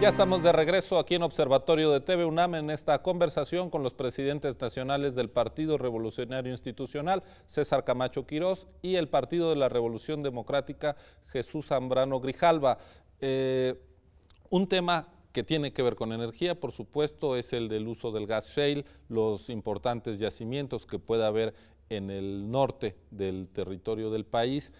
Ya estamos de regreso aquí en Observatorio de TV UNAM en esta conversación con los presidentes nacionales del Partido Revolucionario Institucional, César Camacho Quirós, y el Partido de la Revolución Democrática, Jesús Zambrano Grijalva. Eh, un tema que tiene que ver con energía, por supuesto, es el del uso del gas shale, los importantes yacimientos que pueda haber en el norte del territorio del país.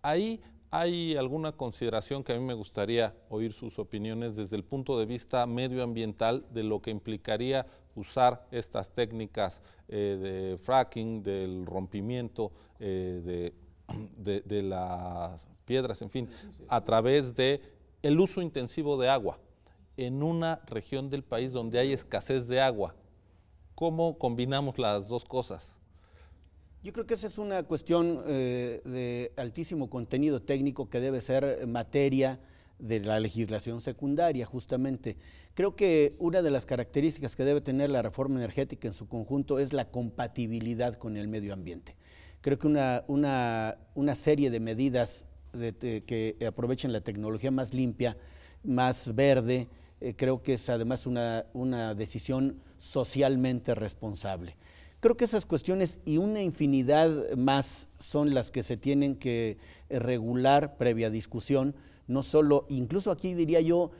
Ahí hay alguna consideración que a mí me gustaría oír sus opiniones desde el punto de vista medioambiental de lo que implicaría usar estas técnicas eh, de fracking, del rompimiento eh, de, de, las piedras, en fin, a través de el uso intensivo de agua en una región del país donde hay escasez de agua. ¿Cómo combinamos las dos cosas? Yo creo que esa es una cuestión eh, de altísimo contenido técnico que debe ser materia de la legislación secundaria, justamente. Creo que una de las características que debe tener la reforma energética en su conjunto es la compatibilidad con el medio ambiente. Creo que una, una, serie de medidas que aprovechen la tecnología más limpia, más verde, eh, creo que es además una decisión socialmente responsable. Creo que esas cuestiones y una infinidad más son las que se tienen que eh, regular previa discusión, no solo, incluso aquí diría yo,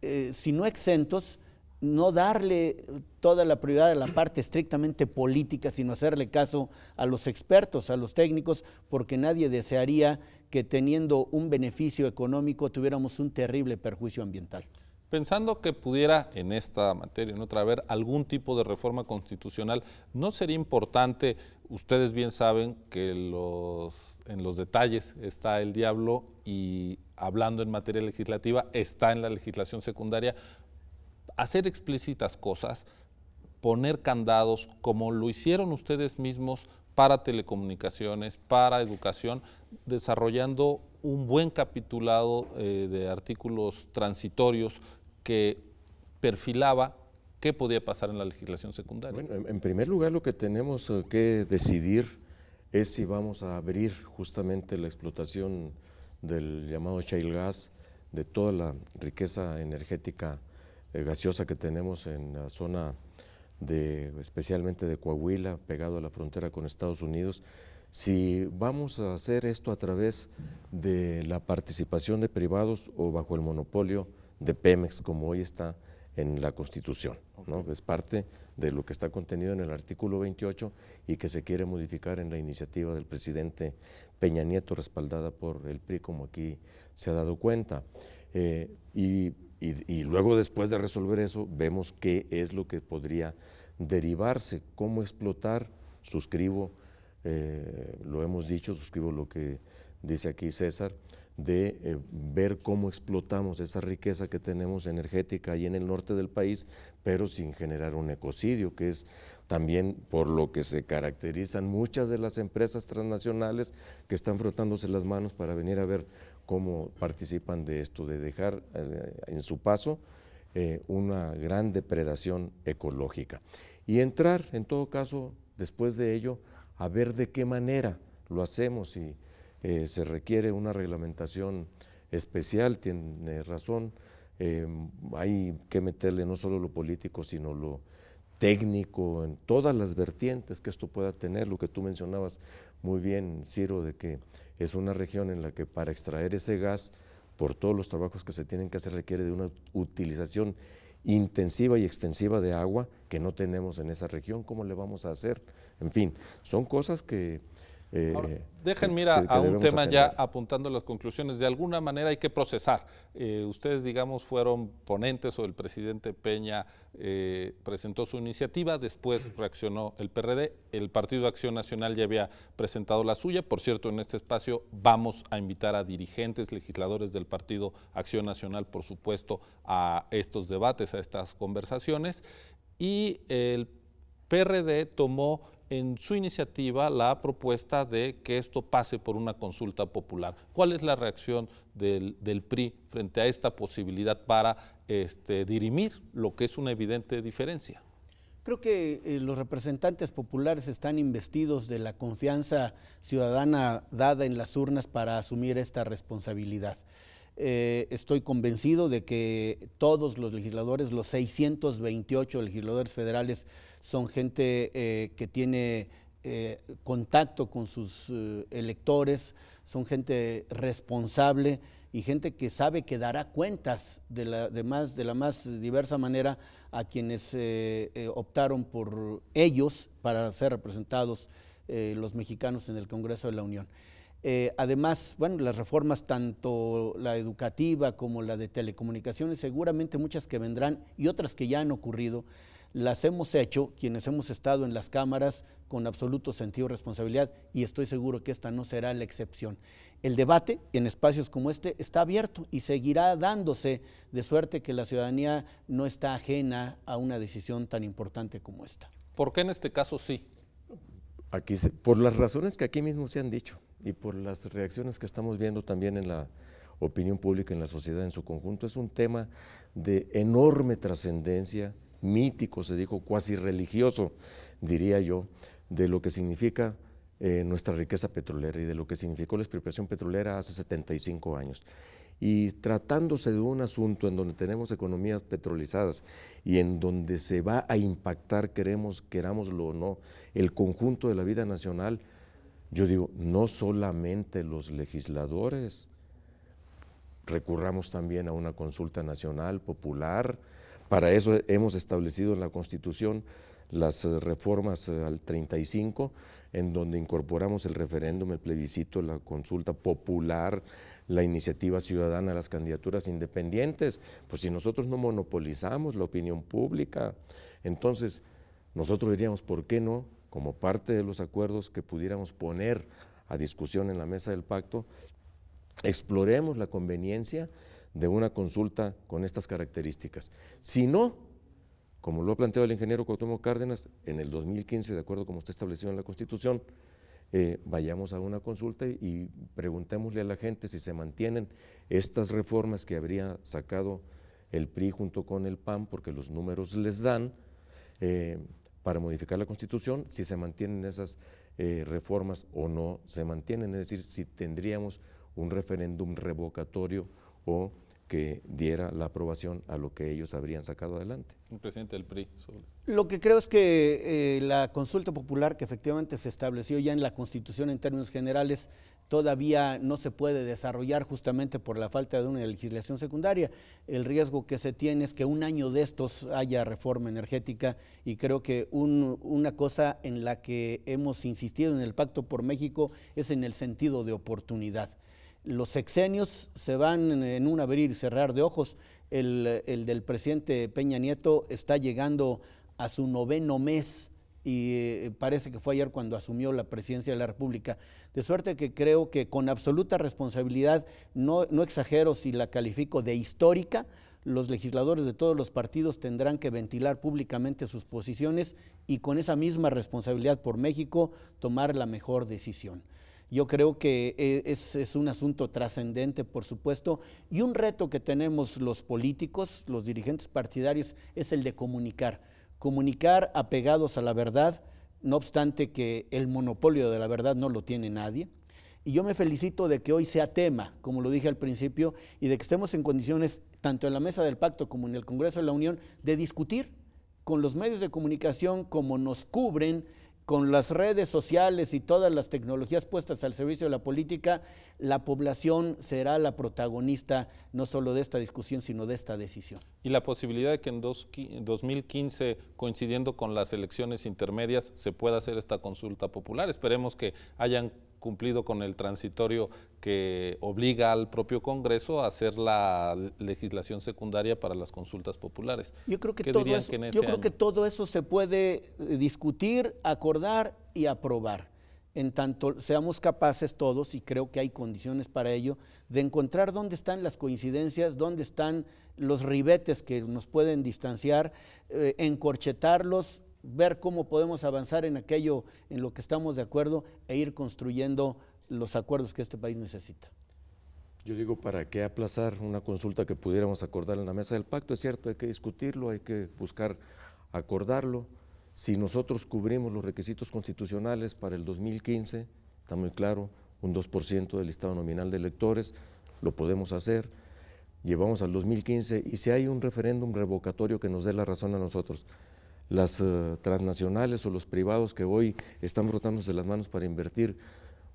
eh, si no exentos, no darle toda la prioridad a la parte estrictamente política, sino hacerle caso a los expertos, a los técnicos, porque nadie desearía que teniendo un beneficio económico tuviéramos un terrible perjuicio ambiental. Pensando que pudiera en esta materia, en otra, vez, algún tipo de reforma constitucional, ¿no sería importante, ustedes bien saben que en los detalles está el diablo y hablando en materia legislativa está en la legislación secundaria, hacer explícitas cosas, poner candados como lo hicieron ustedes mismos para telecomunicaciones, para educación, desarrollando un buen capitulado eh, de artículos transitorios que perfilaba qué podía pasar en la legislación secundaria. Bueno, en primer lugar lo que tenemos eh, que decidir es si vamos a abrir justamente la explotación del llamado shale gas, de toda la riqueza energética eh, gaseosa que tenemos en la zona de, especialmente de Coahuila, pegado a la frontera con Estados Unidos, si vamos a hacer esto a través de la participación de privados o bajo el monopolio de Pemex como hoy está en la Constitución. ¿no? Es parte de lo que está contenido en el artículo 28 y que se quiere modificar en la iniciativa del presidente Peña Nieto, respaldada por el PRI, como aquí se ha dado cuenta. Eh, y, luego, después de resolver eso, vemos qué es lo que podría derivarse, cómo explotar, suscribo, eh, lo hemos dicho, suscribo lo que dice aquí César, de eh, ver cómo explotamos esa riqueza que tenemos energética ahí en el norte del país, pero sin generar un ecocidio, que es también por lo que se caracterizan muchas de las empresas transnacionales que están frotándose las manos para venir a ver cómo participan de esto, de dejar eh, en su paso eh, una gran depredación ecológica. Y entrar, en todo caso, después de ello, a ver de qué manera lo hacemos y eh, se requiere una reglamentación especial, tiene razón, em, hay que meterle no solo lo político, sino lo técnico, en todas las vertientes que esto pueda tener, lo que tú mencionabas muy bien, Ciro, de que es una región en la que para extraer ese gas, por todos los trabajos que se tienen que hacer, requiere de una utilización intensiva y extensiva de agua que no tenemos en esa región, ¿cómo le vamos a hacer? En fin, son cosas que eh, eh, dejen mira a un tema ya apuntando las conclusiones. De alguna manera hay que procesar. Eh, ustedes, digamos, fueron ponentes o el presidente Peña presentó su iniciativa, después reaccionó el PRD, el Partido Acción Nacional ya había presentado la suya. Por cierto, en este espacio vamos a invitar a dirigentes, legisladores del Partido Acción Nacional, por supuesto, a estos debates, a estas conversaciones. Y el PRD tomó en su iniciativa la propuesta de que esto pase por una consulta popular. ¿Cuál es la reacción del, PRI frente a esta posibilidad para este, dirimir lo que es una evidente diferencia? Creo que eh, los representantes populares están investidos de la confianza ciudadana dada en las urnas para asumir esta responsabilidad. Eh, estoy convencido de que todos los legisladores, los 628 legisladores federales, son gente eh, que tiene eh, contacto con sus electores, son gente responsable y gente que sabe que dará cuentas de la más diversa manera a quienes optaron por ellos para ser representados los mexicanos en el Congreso de la Unión. Eh, además, bueno, las reformas, tanto la educativa como la de telecomunicaciones, seguramente muchas que vendrán y otras que ya han ocurrido, las hemos hecho quienes hemos estado en las cámaras con absoluto sentido de responsabilidad y estoy seguro que esta no será la excepción. El debate en espacios como este está abierto y seguirá dándose de suerte que la ciudadanía no está ajena a una decisión tan importante como esta. ¿Por qué en este caso sí? Aquí por las razones que aquí mismo se han dicho y por las reacciones que estamos viendo también en la opinión pública, en la sociedad en su conjunto, es un tema de enorme trascendencia, mítico, se dijo, cuasi religioso, diría yo, de lo que significa eh, nuestra riqueza petrolera y de lo que significó la expropiación petrolera hace 75 años. Y tratándose de un asunto en donde tenemos economías petrolizadas y en donde se va a impactar, queremos, querámoslo o no, el conjunto de la vida nacional, yo digo, no solamente los legisladores, recurramos también a una consulta nacional popular. Para eso hemos establecido en la Constitución las eh, reformas eh, al 35, en donde incorporamos el referéndum, el plebiscito, la consulta popular, la iniciativa ciudadana, las candidaturas independientes. Pues si nosotros no monopolizamos la opinión pública, entonces nosotros diríamos, ¿por qué no como parte de los acuerdos que pudiéramos poner a discusión en la mesa del pacto, exploremos la conveniencia de una consulta con estas características. Si no, como lo ha planteado el ingeniero Cuauhtémoc Cárdenas, en el 2015, de acuerdo como está establecido en la Constitución, eh, vayamos a una consulta y preguntémosle a la gente si se mantienen estas reformas que habría sacado el PRI junto con el PAN, porque los números les dan, eh, para modificar la Constitución si se mantienen esas eh, reformas o no se mantienen, es decir, si tendríamos un referéndum revocatorio o que diera la aprobación a lo que ellos habrían sacado adelante. El presidente del PRI. Lo que creo es que eh, la consulta popular que efectivamente se estableció ya en la Constitución en términos generales todavía no se puede desarrollar justamente por la falta de una legislación secundaria. El riesgo que se tiene es que un año de estos haya reforma energética y creo que una cosa en la que hemos insistido en el Pacto por México es en el sentido de oportunidad los sexenios se van en un abrir y cerrar de ojos. El, del presidente Peña Nieto está llegando a su noveno mes y eh, parece que fue ayer cuando asumió la presidencia de la República. De suerte que creo que con absoluta responsabilidad, no exagero si la califico de histórica, los legisladores de todos los partidos tendrán que ventilar públicamente sus posiciones y con esa misma responsabilidad por México tomar la mejor decisión. Yo creo que e, es, un asunto trascendente, por supuesto, y un reto que tenemos los políticos, los dirigentes partidarios, es el de comunicar. Comunicar apegados a la verdad, no obstante que el monopolio de la verdad no lo tiene nadie. Y yo me felicito de que hoy sea tema, como lo dije al principio, y de que estemos en condiciones, tanto en la mesa del pacto como en el Congreso de la Unión, de discutir con los medios de comunicación como nos cubren con las redes sociales y todas las tecnologías puestas al servicio de la política, la población será la protagonista no solo de esta discusión, sino de esta decisión. Y la posibilidad de que en dos, 2015, coincidiendo con las elecciones intermedias, se pueda hacer esta consulta popular. Esperemos que hayan cumplido con el transitorio que obliga al propio Congreso a hacer la legislación secundaria para las consultas populares. Yo creo que, todo eso, se puede eh, discutir, acordar y aprobar. En tanto seamos capaces todos, y creo que hay condiciones para ello, de encontrar dónde están las coincidencias, dónde están los ribetes que nos pueden distanciar, eh, encorchetarlos, ver cómo podemos avanzar en aquello en lo que estamos de acuerdo e ir construyendo los acuerdos que este país necesita. Yo digo, ¿para qué aplazar una consulta que pudiéramos acordar en la mesa del pacto? Es cierto, hay que discutirlo, hay que buscar acordarlo. Si nosotros cubrimos los requisitos constitucionales para el 2015, está muy claro, un 2% del listado nominal de electores, lo podemos hacer. Llevamos al 2015 y si hay un referéndum revocatorio que nos dé la razón a nosotros, las eh, transnacionales o los privados que hoy están frotándose las manos para invertir,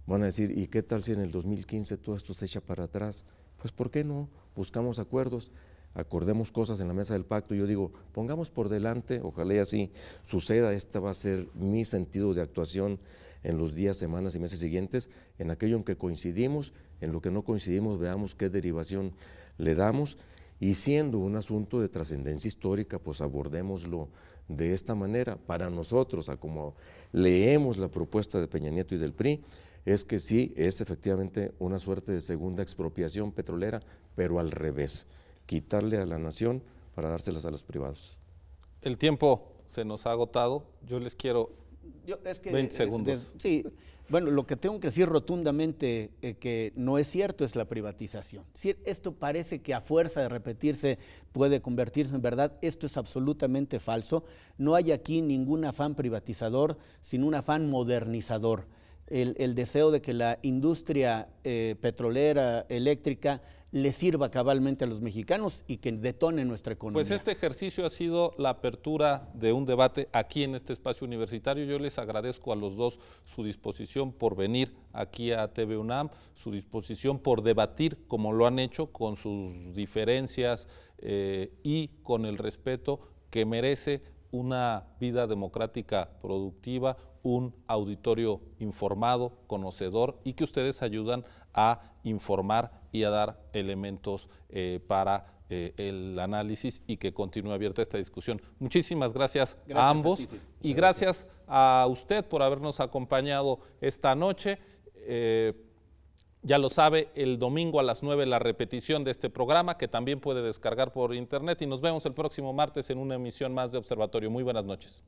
van a decir, ¿y qué tal si en el 2015 todo esto se echa para atrás? Pues ¿por qué no? Buscamos acuerdos, acordemos cosas en la mesa del pacto. Yo digo, pongamos por delante, ojalá y así suceda, este va a ser mi sentido de actuación en los días, semanas y meses siguientes, en aquello en que coincidimos, en lo que no coincidimos, veamos qué derivación le damos y siendo un asunto de trascendencia histórica, pues abordémoslo de esta manera, para nosotros, a como leemos la propuesta de Peña Nieto y del PRI, es que sí, es efectivamente una suerte de segunda expropiación petrolera, pero al revés, quitarle a la nación para dárselas a los privados. El tiempo se nos ha agotado. Yo les quiero 20 eh, segundos. sí, bueno, lo que tengo que decir rotundamente eh, que no es cierto es la privatización. Si esto parece que a fuerza de repetirse puede convertirse en verdad. Esto es absolutamente falso. No hay aquí ningún afán privatizador, sino un afán modernizador. El, deseo de que la industria eh, petrolera, eléctrica, le sirva cabalmente a los mexicanos y que detone nuestra economía. Pues este ejercicio ha sido la apertura de un debate aquí en este espacio universitario. Yo les agradezco a los dos su disposición por venir aquí a TV UNAM, su disposición por debatir como lo han hecho con sus diferencias eh, y con el respeto que merece una vida democrática productiva, un auditorio informado, conocedor y que ustedes ayudan a informar y a dar elementos eh, para eh, el análisis y que continúe abierta esta discusión. Muchísimas gracias, a ambos y gracias. a usted por habernos acompañado esta noche. Eh, ya lo sabe, el domingo a las 9 la repetición de este programa que también puede descargar por internet y nos vemos el próximo martes en una emisión más de Observatorio. Muy buenas noches.